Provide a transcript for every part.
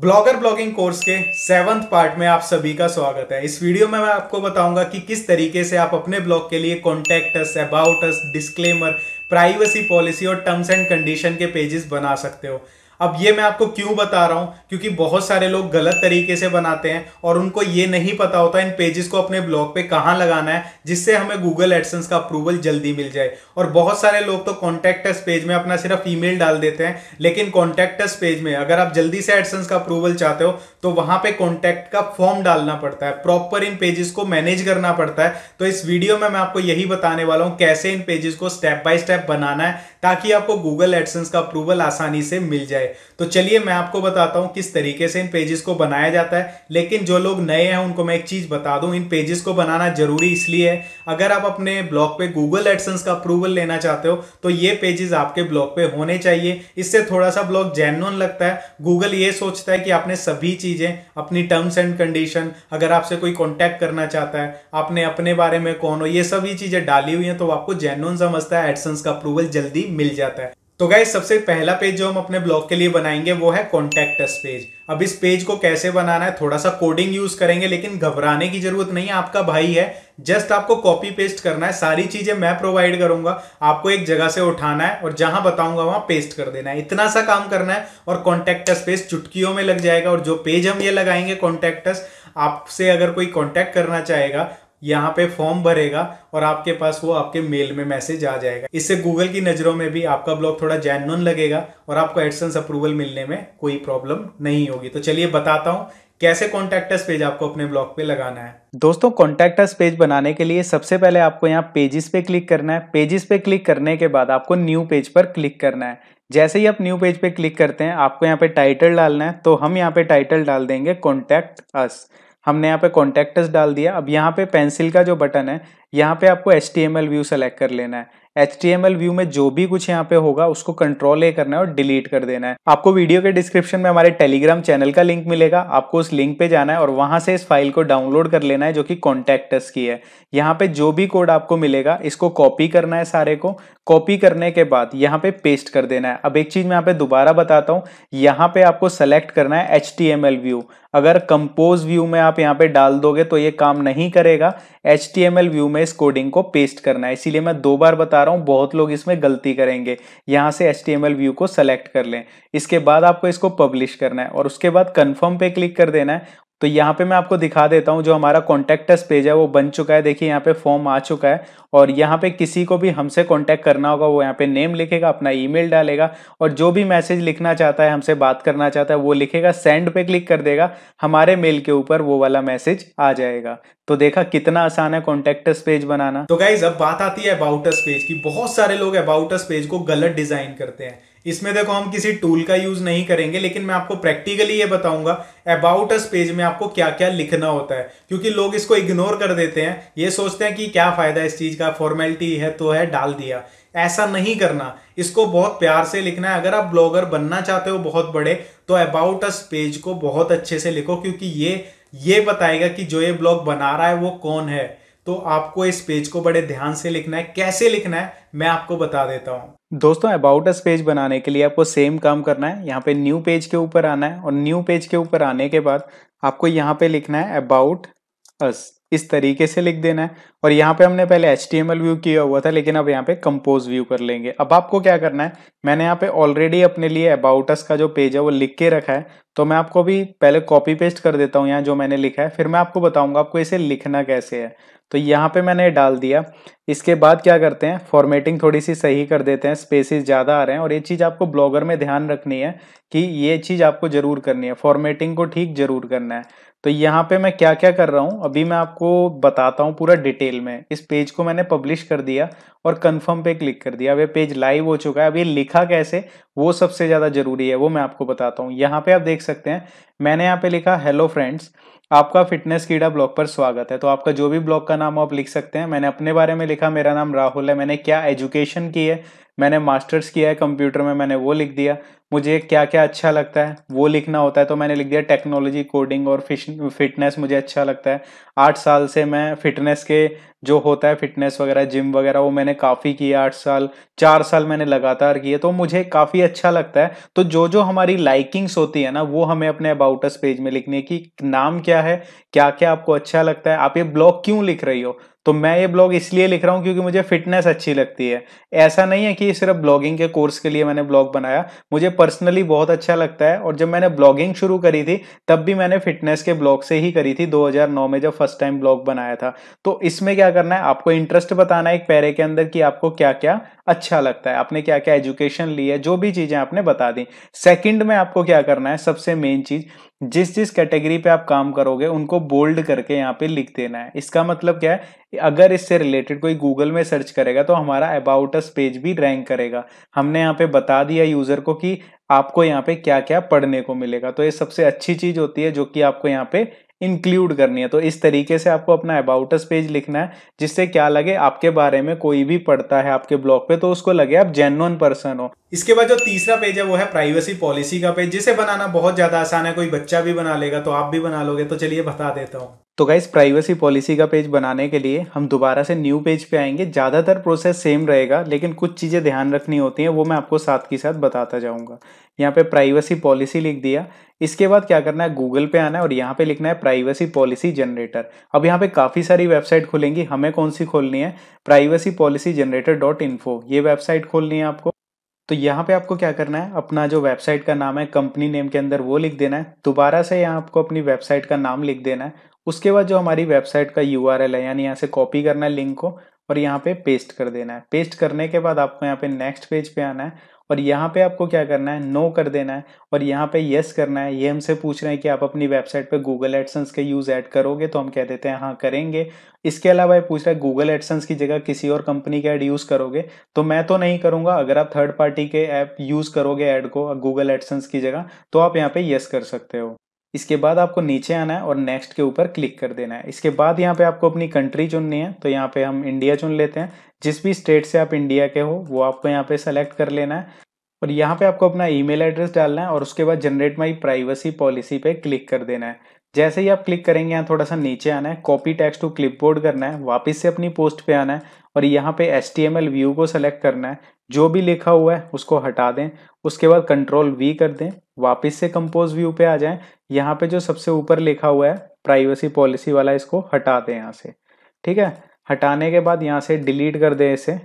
blogger blogging course के seventh part में आप सभी का स्वागत है इस वीडियो में मैं आपको बताऊंगा कि किस तरीके से आप अपने ब्लॉग के लिए contact us about us disclaimer privacy policy और टर्म्स एंड कंडीशन के पेजेस बना सकते हो अब ये मैं आपको क्यों बता रहा हूँ क्योंकि बहुत सारे लोग गलत तरीके से बनाते हैं और उनको ये नहीं पता होता इन पेजेस को अपने ब्लॉग पे कहाँ लगाना है जिससे हमें गूगल एडसेंस का अप्रूवल जल्दी मिल जाए और बहुत सारे लोग तो कॉन्टैक्टस पेज में अपना सिर्फ ईमेल डाल देते हैं लेकिन कॉन्टैक्टस पेज में अगर आप जल्दी से एडसेंस का अप्रूवल चाहते हो तो वहाँ पर कॉन्टैक्ट का फॉर्म डालना पड़ता है प्रॉपर इन पेजेस को मैनेज करना पड़ता है तो इस वीडियो में मैं आपको यही बताने वाला हूँ कैसे इन पेजेस को स्टेप बाय स्टेप बनाना है ताकि आपको गूगल एडसेंस का अप्रूवल आसानी से मिल जाए तो चलिए मैं आपको बताता हूँ किस तरीके से इन पेजेस को बनाया जाता है लेकिन जो लोग नए हैं उनको मैं एक चीज़ बता दूँ इन पेजेस को बनाना जरूरी इसलिए है अगर आप अपने ब्लॉग पे गूगल एडसेंस का अप्रूवल लेना चाहते हो तो ये पेजेस आपके ब्लॉग पे होने चाहिए इससे थोड़ा सा ब्लॉग जेन्युन लगता है गूगल ये सोचता है कि आपने सभी चीज़ें अपनी टर्म्स एंड कंडीशन अगर आपसे कोई कॉन्टैक्ट करना चाहता है आपने अपने बारे में कौन हो ये सभी चीज़ें डाली हुई हैं तो आपको जेन्युन समझता है एडसेंस का अप्रूवल जल्दी मिल जाता है तो गाइज सबसे पहला पेज जो हम अपने ब्लॉग के लिए बनाएंगे वो है कॉन्टैक्ट अस पेज अब इस पेज को कैसे बनाना है थोड़ा सा कोडिंग यूज करेंगे लेकिन घबराने की जरूरत नहीं है आपका भाई है जस्ट आपको कॉपी पेस्ट करना है सारी चीजें मैं प्रोवाइड करूंगा आपको एक जगह से उठाना है और जहां बताऊंगा वहां पेस्ट कर देना है इतना सा काम करना है और कॉन्टैक्टस पेज चुटकियों में लग जाएगा और जो पेज हम ये लगाएंगे कॉन्टैक्टस आपसे अगर कोई कॉन्टेक्ट करना चाहेगा यहाँ पे फॉर्म भरेगा और आपके पास वो आपके मेल में मैसेज आ जाएगा इससे गूगल की नज़रों में भी आपका ब्लॉग थोड़ा जैन लगेगा और आपको एडसेंस अप्रूवल मिलने में कोई प्रॉब्लम नहीं होगी तो चलिए बताता हूँ कैसे कॉन्टैक्टस पेज आपको अपने ब्लॉग पे लगाना है दोस्तों कॉन्टैक्टस पेज बनाने के लिए सबसे पहले आपको यहाँ पेजेस पे क्लिक करना है पेजेस पे क्लिक करने के बाद आपको न्यू पेज पर क्लिक करना है जैसे ही आप न्यू पेज पे क्लिक करते हैं आपको यहाँ पे टाइटल डालना है तो हम यहाँ पे टाइटल डाल देंगे कॉन्टैक्ट अस हमने यहाँ पे कॉन्टेक्टस डाल दिया अब यहाँ पे पेंसिल का जो बटन है यहाँ पे आपको H T M L view select कर लेना है H T M L view में जो भी कुछ यहाँ पे होगा उसको कंट्रोल ए करना है और डिलीट कर देना है आपको वीडियो के डिस्क्रिप्शन में हमारे टेलीग्राम चैनल का लिंक मिलेगा आपको उस लिंक पे जाना है और वहां से इस फाइल को डाउनलोड कर लेना है जो कि कॉन्टेक्टस की है यहाँ पे जो भी कोड आपको मिलेगा इसको कॉपी करना है सारे को कॉपी करने के बाद यहाँ पे पेस्ट कर देना है अब एक चीज़ मैं यहाँ पे दोबारा बताता हूँ यहाँ पे आपको सेलेक्ट करना है H T M L view अगर कंपोज व्यू में आप यहाँ पे डाल दोगे तो ये काम नहीं करेगा H T M L view में इस कोडिंग को पेस्ट करना है इसीलिए मैं दो बार बता रहा हूँ बहुत लोग इसमें गलती करेंगे यहाँ से H T M L view को सेलेक्ट कर लें इसके बाद आपको इसको पब्लिश करना है और उसके बाद कन्फर्म पे क्लिक कर देना है तो यहाँ पे मैं आपको दिखा देता हूँ जो हमारा कॉन्टेक्ट पेज है वो बन चुका है देखिए यहाँ पे फॉर्म आ चुका है और यहाँ पे किसी को भी हमसे कॉन्टेक्ट करना होगा वो यहाँ पे नेम लिखेगा अपना ईमेल डालेगा और जो भी मैसेज लिखना चाहता है हमसे बात करना चाहता है वो लिखेगा सेंड पे क्लिक कर देगा हमारे मेल के ऊपर वो वाला मैसेज आ जाएगा तो देखा कितना आसान है कॉन्टेक्टस पेज बनाना तो गाइज अब बात आती है अबाउटस पेज की बहुत सारे लोग अबाउटस पेज को गलत डिजाइन करते हैं इसमें देखो हम किसी टूल का यूज नहीं करेंगे लेकिन मैं आपको प्रैक्टिकली ये बताऊंगा अबाउट अस पेज में आपको क्या क्या लिखना होता है क्योंकि लोग इसको इग्नोर कर देते हैं ये सोचते हैं कि क्या फायदा है इस चीज का फॉर्मेलिटी है तो है डाल दिया ऐसा नहीं करना इसको बहुत प्यार से लिखना है अगर आप ब्लॉगर बनना चाहते हो बहुत बड़े तो अबाउट अस पेज को बहुत अच्छे से लिखो क्योंकि ये ये बताएगा कि जो ये ब्लॉग बना रहा है वो कौन है तो आपको इस पेज को बड़े ध्यान से लिखना है कैसे लिखना है मैं आपको बता देता हूँ दोस्तों अबाउट अस पेज बनाने के लिए आपको सेम काम करना है यहाँ पे न्यू पेज के ऊपर आना है और न्यू पेज के ऊपर आने के बाद आपको यहाँ पे लिखना है अबाउट अस इस तरीके से लिख देना है और यहाँ पे हमने पहले एच व्यू किया हुआ था लेकिन अब यहाँ पे कंपोज व्यू कर लेंगे अब आपको क्या करना है मैंने यहाँ पे ऑलरेडी अपने लिए अबाउटस का जो पेज है वो लिख के रखा है तो मैं आपको भी पहले कॉपी पेस्ट कर देता हूँ यहाँ जो मैंने लिखा है फिर मैं आपको बताऊंगा आपको इसे लिखना कैसे है तो यहाँ पे मैंने डाल दिया इसके बाद क्या करते हैं फॉर्मेटिंग थोड़ी सी सही कर देते हैं स्पेसिस ज़्यादा आ रहे हैं और ये चीज़ आपको ब्लॉगर में ध्यान रखनी है कि ये चीज़ आपको ज़रूर करनी है फॉर्मेटिंग को ठीक ज़रूर करना है तो यहाँ पे मैं क्या क्या कर रहा हूँ अभी मैं आपको बताता हूँ पूरा डिटेल में इस पेज को मैंने पब्लिश कर दिया और कंफर्म पे क्लिक कर दिया अब ये पेज लाइव हो चुका है अब ये लिखा कैसे वो सबसे ज़्यादा ज़रूरी है वो मैं आपको बताता हूँ यहाँ पे आप देख सकते हैं मैंने यहाँ पे लिखा हेलो फ्रेंड्स आपका फिटनेस कीड़ा ब्लॉग पर स्वागत है तो आपका जो भी ब्लॉग का नाम हो आप लिख सकते हैं मैंने अपने बारे में लिखा मेरा नाम राहुल है मैंने क्या एजुकेशन की है मैंने मास्टर्स किया है कंप्यूटर में मैंने वो लिख दिया मुझे क्या क्या अच्छा लगता है वो लिखना होता है तो मैंने लिख दिया टेक्नोलॉजी कोडिंग और फिटनेस मुझे अच्छा लगता है आठ साल से मैं फिटनेस के जो होता है फिटनेस वगैरह जिम वगैरह वो मैंने काफ़ी किया आठ साल चार साल मैंने लगातार किए तो मुझे काफ़ी अच्छा लगता है तो जो जो हमारी लाइकिंग्स होती है ना वो हमें अपने अबाउटस पेज में लिखनी है कि नाम क्या है क्या क्या आपको अच्छा लगता है आप ये ब्लॉग क्यों लिख रही हो तो मैं ये ब्लॉग इसलिए लिख रहा हूँ क्योंकि मुझे फिटनेस अच्छी लगती है ऐसा नहीं है कि सिर्फ ब्लॉगिंग के कोर्स के लिए मैंने ब्लॉग बनाया मुझे पर्सनली बहुत अच्छा लगता है और जब मैंने ब्लॉगिंग शुरू करी थी तब भी मैंने फिटनेस के ब्लॉग से ही करी थी 2009 में जब फर्स्ट टाइम ब्लॉग बनाया था तो इसमें क्या क्या करना है आपको इंटरेस्ट बताना है एक पैरे के अंदर कि आपको क्या क्या अच्छा लगता है आपने क्या क्या एजुकेशन ली है जो भी चीज़ें आपने बता दी सेकंड में आपको क्या करना है सबसे मेन चीज़ जिस जिस कैटेगरी पे आप काम करोगे उनको बोल्ड करके यहाँ पे लिख देना है इसका मतलब क्या है अगर इससे रिलेटेड कोई गूगल में सर्च करेगा तो हमारा अबाउट अस पेज भी रैंक करेगा हमने यहाँ पे बता दिया यूजर को कि आपको यहाँ पे क्या क्या पढ़ने को मिलेगा तो ये सबसे अच्छी चीज होती है जो कि आपको यहाँ पे इंक्लूड करनी है तो इस तरीके से आपको अपना अस पेज लिखना है जिससे क्या लगे आपके बारे में कोई भी पढ़ता है आपके ब्लॉग पे तो उसको लगे आप जेन्युन पर्सन हो इसके बाद जो तीसरा पेज है वो है प्राइवेसी पॉलिसी का पेज जिसे बनाना बहुत ज़्यादा आसान है कोई बच्चा भी बना लेगा तो आप भी बना लोगे तो चलिए बता देता हूँ तो गाइस प्राइवेसी पॉलिसी का पेज बनाने के लिए हम दोबारा से न्यू पेज पे आएंगे ज़्यादातर प्रोसेस सेम रहेगा लेकिन कुछ चीज़ें ध्यान रखनी होती हैं वो मैं आपको साथ के साथ बताता जाऊंगा यहाँ पे प्राइवेसी पॉलिसी लिख दिया इसके बाद क्या करना है गूगल पे आना है और यहाँ पे लिखना है प्राइवेसी पॉलिसी जनरेटर अब यहाँ पे काफ़ी सारी वेबसाइट खुलेंगी हमें कौन सी खोलनी है privacy policy generator dot info ये वेबसाइट खोलनी है आपको तो यहाँ पे आपको क्या करना है अपना जो वेबसाइट का नाम है कंपनी नेम के अंदर वो लिख देना है दोबारा से यहाँ आपको अपनी वेबसाइट का नाम लिख देना है उसके बाद जो हमारी वेबसाइट का यू है यानी यहाँ से कॉपी करना है लिंक को और यहाँ पे पेस्ट कर देना है पेस्ट करने के बाद आपको यहाँ पे नेक्स्ट पेज पे आना है और यहाँ पे आपको क्या करना है नो कर देना है और यहाँ पे यस करना है ये हमसे पूछ रहे हैं कि आप अपनी वेबसाइट पे गूगल एडसन्स के यूज़ ऐड करोगे तो हम कह देते हैं हाँ करेंगे इसके अलावा ये पूछ रहा है गूगल एडसन्स की जगह किसी और कंपनी का ऐड यूज़ करोगे तो मैं तो नहीं करूँगा अगर आप थर्ड पार्टी के ऐप यूज़ करोगे ऐड को गूगल एडसन्स की जगह तो आप यहाँ पे यस कर सकते हो इसके बाद आपको नीचे आना है और नेक्स्ट के ऊपर क्लिक कर देना है इसके बाद यहाँ पे आपको अपनी कंट्री चुननी है तो यहाँ पे हम इंडिया चुन लेते हैं जिस भी स्टेट से आप इंडिया के हो वो आपको यहाँ पे सेलेक्ट कर लेना है और यहाँ पे आपको अपना ईमेल एड्रेस डालना है और उसके बाद जनरेट माई प्राइवेसी पॉलिसी पे क्लिक कर देना है जैसे ही आप क्लिक करेंगे यहाँ थोड़ा सा नीचे आना है कॉपी टेक्स्ट टू क्लिपबोर्ड करना है वापस से अपनी पोस्ट पे आना है और यहाँ पे H T M L view को सेलेक्ट करना है जो भी लिखा हुआ है उसको हटा दें उसके बाद कंट्रोल वी कर दें वापस से कंपोज व्यू पे आ जाएं यहाँ पे जो सबसे ऊपर लिखा हुआ है प्राइवेसी पॉलिसी वाला इसको हटा दें यहाँ से ठीक है हटाने के बाद यहाँ से डिलीट कर दें इसे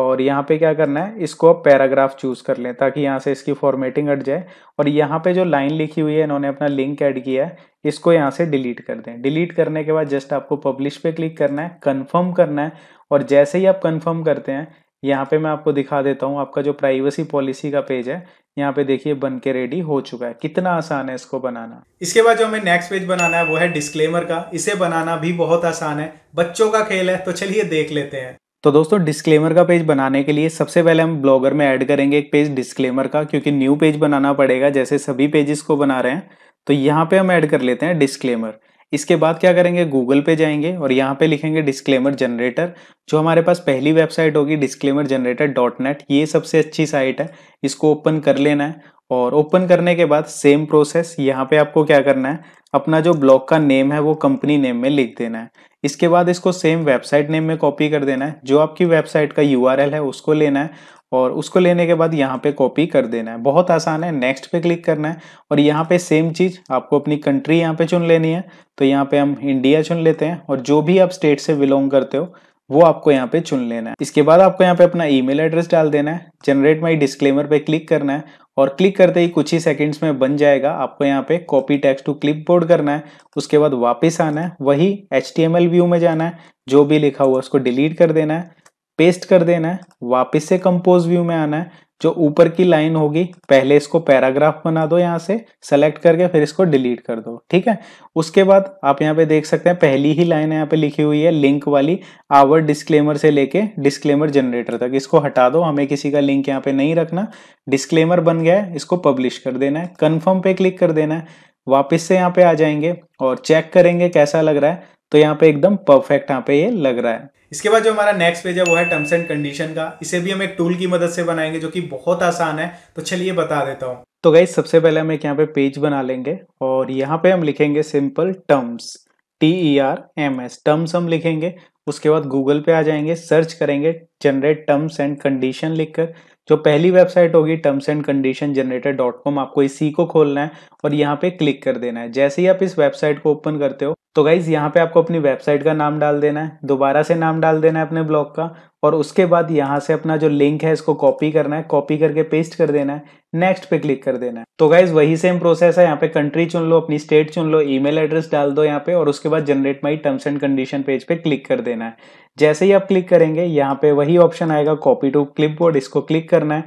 और यहाँ पे क्या करना है इसको आप पैराग्राफ चूज कर लें ताकि यहाँ से इसकी फॉर्मेटिंग हट जाए और यहाँ पे जो लाइन लिखी हुई है इन्होंने अपना लिंक ऐड किया है इसको यहाँ से डिलीट कर दें डिलीट करने के बाद जस्ट आपको पब्लिश पे क्लिक करना है कंफर्म करना है और जैसे ही आप कंफर्म करते हैं यहाँ पे मैं आपको दिखा देता हूँ आपका जो प्राइवेसी पॉलिसी का पेज है यहाँ पे देखिए बन के रेडी हो चुका है कितना आसान है इसको बनाना इसके बाद जो हमें नेक्स्ट पेज बनाना है वो है डिस्क्लेमर का इसे बनाना भी बहुत आसान है बच्चों का खेल है तो चलिए देख लेते हैं तो दोस्तों डिस्क्लेमर का पेज बनाने के लिए सबसे पहले हम ब्लॉगर में ऐड करेंगे एक पेज डिस्क्लेमर का क्योंकि न्यू पेज बनाना पड़ेगा जैसे सभी पेजेस को बना रहे हैं तो यहाँ पे हम ऐड कर लेते हैं डिस्क्लेमर इसके बाद क्या करेंगे गूगल पे जाएंगे और यहाँ पे लिखेंगे डिस्क्लेमर जनरेटर जो हमारे पास पहली वेबसाइट होगी डिस्क्लेमर जनरेटर डॉट नेट ये सबसे अच्छी साइट है इसको ओपन कर लेना है और ओपन करने के बाद सेम प्रोसेस यहाँ पे आपको क्या करना है अपना जो ब्लॉक का नेम है वो कंपनी नेम में लिख देना है इसके बाद इसको सेम वेबसाइट नेम में कॉपी कर देना है जो आपकी वेबसाइट का यू है उसको लेना है और उसको लेने के बाद यहाँ पे कॉपी कर देना है बहुत आसान है नेक्स्ट पे क्लिक करना है और यहाँ पे सेम चीज़ आपको अपनी कंट्री यहाँ पे चुन लेनी है तो यहाँ पे हम इंडिया चुन लेते हैं और जो भी आप स्टेट से बिलोंग करते हो वो आपको यहाँ पे चुन लेना है इसके बाद आपको यहाँ पे अपना ईमेल एड्रेस डाल देना है जनरेट माई डिस्क्लेमर पे क्लिक करना है और क्लिक करते ही कुछ ही सेकंड्स में बन जाएगा आपको यहाँ पे कॉपी टैक्स टू क्लिपबोर्ड करना है उसके बाद वापस आना है वही एच व्यू में जाना है जो भी लिखा हुआ उसको डिलीट कर देना है पेस्ट कर देना है वापस से कंपोज व्यू में आना है जो ऊपर की लाइन होगी पहले इसको पैराग्राफ बना दो यहाँ से सेलेक्ट करके फिर इसको डिलीट कर दो ठीक है उसके बाद आप यहाँ पे देख सकते हैं पहली ही लाइन यहाँ पे लिखी हुई है लिंक वाली आवर डिस्क्लेमर से लेके डिस्क्लेमर जनरेटर तक इसको हटा दो हमें किसी का लिंक यहाँ पे नहीं रखना डिस्क्लेमर बन गया है इसको पब्लिश कर देना है कन्फर्म पे क्लिक कर देना है वापिस से यहाँ पे आ जाएंगे और चेक करेंगे कैसा लग रहा है तो यहाँ पे एकदम परफेक्ट यहाँ पे ये लग रहा है इसके बाद जो हमारा नेक्स्ट पेज है वो है टर्म्स एंड कंडीशन का इसे भी हम एक टूल की मदद से बनाएंगे जो कि बहुत आसान है तो चलिए बता देता हूँ तो गई सबसे पहले हम एक यहाँ पे पेज बना लेंगे और यहाँ पे हम लिखेंगे simple terms T E R M S terms हम लिखेंगे उसके बाद गूगल पे आ जाएंगे सर्च करेंगे जनरेट टर्म्स एंड कंडीशन लिखकर जो पहली वेबसाइट होगी terms and condition generator dot com आपको इसी को खोलना है और यहाँ पे क्लिक कर देना है जैसे ही आप इस वेबसाइट को ओपन करते हो तो गाइज यहाँ पे आपको अपनी वेबसाइट का नाम डाल देना है दोबारा से नाम डाल देना है अपने ब्लॉग का और उसके बाद यहाँ से अपना जो लिंक है इसको कॉपी करना है कॉपी करके पेस्ट कर देना है नेक्स्ट पे क्लिक कर देना है तो गाइज वही सेम प्रोसेस है यहाँ पे कंट्री चुन लो अपनी स्टेट चुन लो ईमेल एड्रेस डाल दो यहाँ पे और उसके बाद generate my terms and condition page पे क्लिक कर देना है जैसे ही आप क्लिक करेंगे यहाँ पे वही ऑप्शन आएगा कॉपी टू क्लिप इसको क्लिक करना है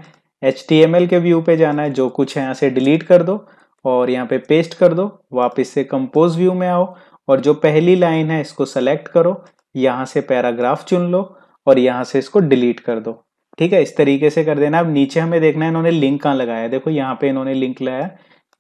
एच के व्यू पे जाना है जो कुछ है यहाँ से डिलीट कर दो और यहाँ पे पेस्ट कर दो वापस से कंपोज व्यू में आओ और जो पहली लाइन है इसको सेलेक्ट करो यहाँ से पैराग्राफ चुन लो और यहाँ से इसको डिलीट कर दो ठीक है इस तरीके से कर देना अब नीचे हमें देखना है इन्होंने लिंक कहाँ लगाया है देखो यहाँ पे इन्होंने लिंक लगाया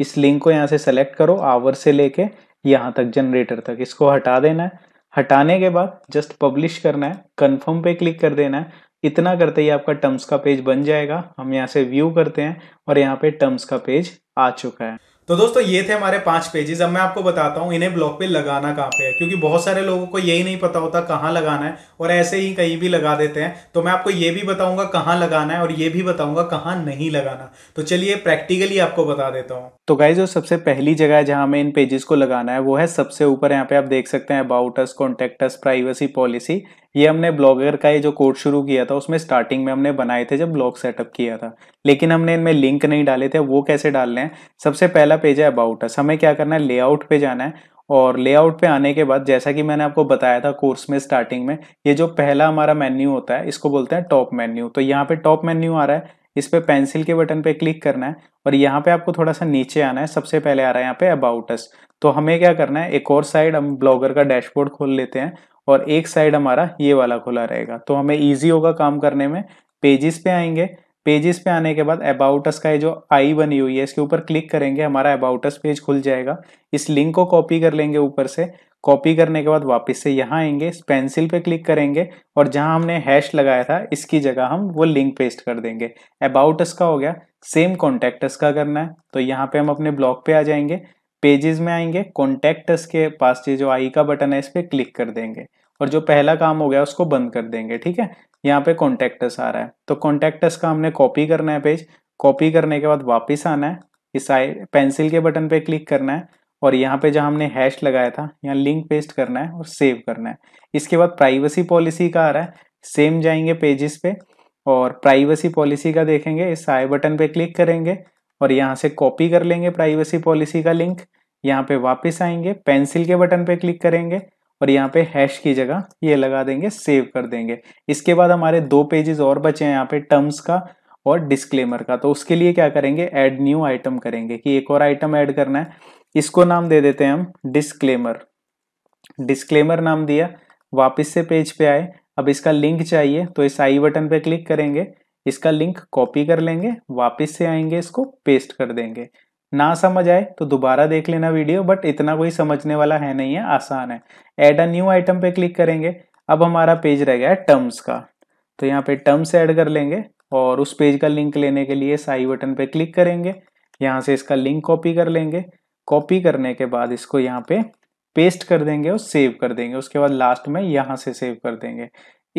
इस लिंक को यहाँ से सेलेक्ट करो आवर से लेके यहाँ तक जनरेटर तक इसको हटा देना है हटाने के बाद जस्ट पब्लिश करना है कन्फर्म पे क्लिक कर देना है इतना करते ही आपका टर्म्स का पेज बन जाएगा हम यहाँ से व्यू करते हैं और यहाँ पे टर्म्स का पेज आ चुका है तो दोस्तों ये थे हमारे पांच पेजेस अब मैं आपको बताता हूँ इन्हें ब्लॉक पे लगाना कहाँ पे है क्योंकि बहुत सारे लोगों को यही नहीं पता होता कहाँ लगाना है और ऐसे ही कहीं भी लगा देते हैं तो मैं आपको ये भी बताऊंगा कहाँ लगाना है और ये भी बताऊंगा कहाँ नहीं लगाना तो चलिए प्रैक्टिकली आपको बता देता हूँ तो गाई जो सबसे पहली जगह है जहाँ हमें इन पेजेस को लगाना है वो है सबसे ऊपर यहाँ पे आप देख सकते हैं about us contact us privacy policy ये हमने ब्लॉगर का ये जो कोर्स शुरू किया था उसमें स्टार्टिंग में हमने बनाए थे जब ब्लॉग सेटअप किया था लेकिन हमने इनमें लिंक नहीं डाले थे वो कैसे डालने हैं सबसे पहला पेज है अबाउट अस हमें क्या करना है लेआउट पे जाना है और लेआउट पे आने के बाद जैसा कि मैंने आपको बताया था कोर्स में स्टार्टिंग में ये जो पहला हमारा मेन्यू होता है इसको बोलते हैं टॉप मेन्यू तो यहाँ पे टॉप मेन्यू आ रहा है इस पर पेंसिल के बटन पे क्लिक करना है और यहाँ पे आपको थोड़ा सा नीचे आना है सबसे पहले आ रहा है यहाँ पे अबाउट अस तो हमें क्या करना है एक और साइड हम ब्लॉगर का डैशबोर्ड खोल लेते हैं और एक साइड हमारा ये वाला खुला रहेगा तो हमें ईजी होगा काम करने में पेजेस पे आएंगे पेजेस पे आने के बाद अबाउटस का ये जो आई बनी हुई है इसके ऊपर क्लिक करेंगे हमारा अबाउटस पेज खुल जाएगा इस लिंक को कॉपी कर लेंगे ऊपर से कॉपी करने के बाद वापस से यहाँ आएंगे इस पेंसिल पे क्लिक करेंगे और जहाँ हमने हैश लगाया था इसकी जगह हम वो लिंक पेस्ट कर देंगे अबाउटस का हो गया सेम कॉन्टेक्टस का करना है तो यहाँ पे हम अपने ब्लॉग पे आ जाएंगे पेजेस में आएंगे कॉन्टेक्टस के पास ये जो आई का बटन है इस पर क्लिक कर देंगे और जो पहला काम हो गया उसको बंद कर देंगे ठीक है यहाँ पे कॉन्टेक्टस आ रहा है तो कॉन्टेक्टस का हमने कॉपी करना है पेज कॉपी करने के बाद वापस आना है इस पेंसिल के बटन पे क्लिक करना है और यहाँ पे जहाँ हमने हैश लगाया था यहाँ लिंक पेस्ट करना है और सेव करना है इसके बाद प्राइवेसी पॉलिसी का आ रहा है सेम जाएंगे पेजेस पे और प्राइवेसी पॉलिसी का देखेंगे इस आई बटन पे क्लिक करेंगे और यहाँ से कॉपी कर लेंगे प्राइवेसी पॉलिसी का लिंक यहाँ पे वापस आएंगे पेंसिल के बटन पे क्लिक करेंगे और यहाँ पे हैश की जगह ये लगा देंगे सेव कर देंगे इसके बाद हमारे दो पेजेस और बचे हैं यहाँ पे टर्म्स का और डिस्क्लेमर का तो उसके लिए क्या करेंगे ऐड न्यू आइटम करेंगे कि एक और आइटम ऐड करना है इसको नाम दे देते हैं हम डिस्क्लेमर डिस्क्लेमर नाम दिया वापस से पेज पे आए अब इसका लिंक चाहिए तो इस आई बटन पे क्लिक करेंगे इसका लिंक कॉपी कर लेंगे वापस से आएंगे इसको पेस्ट कर देंगे ना समझ आए तो दोबारा देख लेना वीडियो बट इतना कोई समझने वाला है नहीं है आसान है ऐड अ न्यू आइटम पे क्लिक करेंगे अब हमारा पेज रह गया है टर्म्स का तो यहाँ पे टर्म्स ऐड कर लेंगे और उस पेज का लिंक लेने के लिए साई बटन पे क्लिक करेंगे यहाँ से इसका लिंक कॉपी कर लेंगे कॉपी करने के बाद इसको यहाँ पे पेस्ट कर देंगे और सेव कर देंगे उसके बाद लास्ट में यहाँ से सेव कर देंगे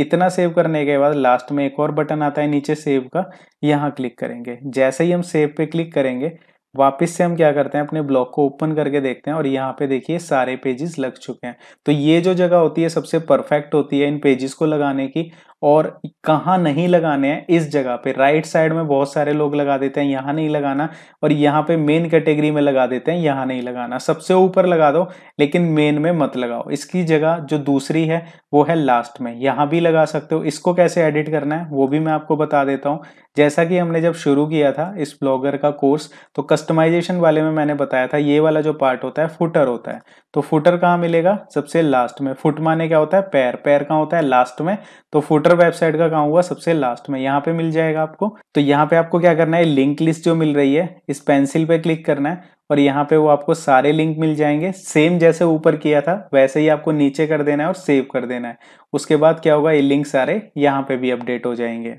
इतना सेव करने के बाद लास्ट में एक और बटन आता है नीचे सेव का यहाँ क्लिक करेंगे जैसे ही हम सेव पे क्लिक करेंगे वापस से हम क्या करते हैं अपने ब्लॉग को ओपन करके देखते हैं और यहाँ पे देखिए सारे पेजेस लग चुके हैं तो ये जो जगह होती है सबसे परफेक्ट होती है इन पेजेस को लगाने की और कहाँ नहीं लगाने हैं इस जगह पे राइट साइड में बहुत सारे लोग लगा देते हैं यहाँ नहीं लगाना और यहाँ पे मेन कैटेगरी में लगा देते हैं यहाँ नहीं लगाना सबसे ऊपर लगा दो लेकिन मेन में मत लगाओ इसकी जगह जो दूसरी है वो है लास्ट में यहाँ भी लगा सकते हो इसको कैसे एडिट करना है वो भी मैं आपको बता देता हूँ जैसा कि हमने जब शुरू किया था इस ब्लॉगर का कोर्स तो कस्टमाइजेशन वाले में मैंने बताया था ये वाला जो पार्ट होता है फुटर होता है तो फुटर कहाँ मिलेगा सबसे लास्ट में फुट माने क्या होता है पैर पैर कहाँ होता है लास्ट में तो फुटर वेबसाइट का काम हुआ सबसे लास्ट में यहाँ पे मिल जाएगा आपको तो यहाँ पे आपको क्या करना है लिंक लिस्ट जो मिल रही है इस पेंसिल पे क्लिक करना है और यहाँ पे वो आपको सारे लिंक मिल जाएंगे सेम जैसे ऊपर किया था वैसे ही आपको नीचे कर देना है और सेव कर देना है उसके बाद क्या होगा ये लिंक सारे यहाँ पे भी अपडेट हो जाएंगे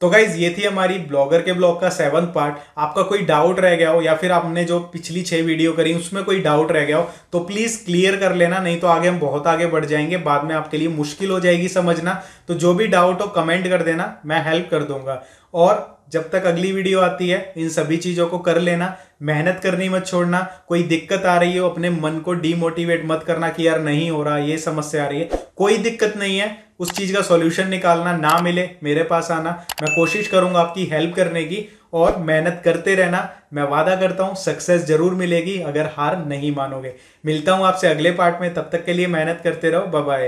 तो गाइज ये थी हमारी ब्लॉगर के ब्लॉग का सेवन पार्ट आपका कोई डाउट रह गया हो या फिर आपने जो पिछली छह वीडियो करी उसमें कोई डाउट रह गया हो तो प्लीज क्लियर कर लेना नहीं तो आगे हम बहुत आगे बढ़ जाएंगे बाद में आपके लिए मुश्किल हो जाएगी समझना तो जो भी डाउट हो कमेंट कर देना मैं हेल्प कर दूंगा और जब तक अगली वीडियो आती है इन सभी चीज़ों को कर लेना मेहनत करनी मत छोड़ना कोई दिक्कत आ रही हो अपने मन को डीमोटिवेट मत करना कि यार नहीं हो रहा ये समस्या आ रही है कोई दिक्कत नहीं है उस चीज़ का सॉल्यूशन निकालना ना मिले मेरे पास आना मैं कोशिश करूंगा आपकी हेल्प करने की और मेहनत करते रहना मैं वादा करता हूँ सक्सेस जरूर मिलेगी अगर हार नहीं मानोगे मिलता हूँ आपसे अगले पार्ट में तब तक के लिए मेहनत करते रहो बाय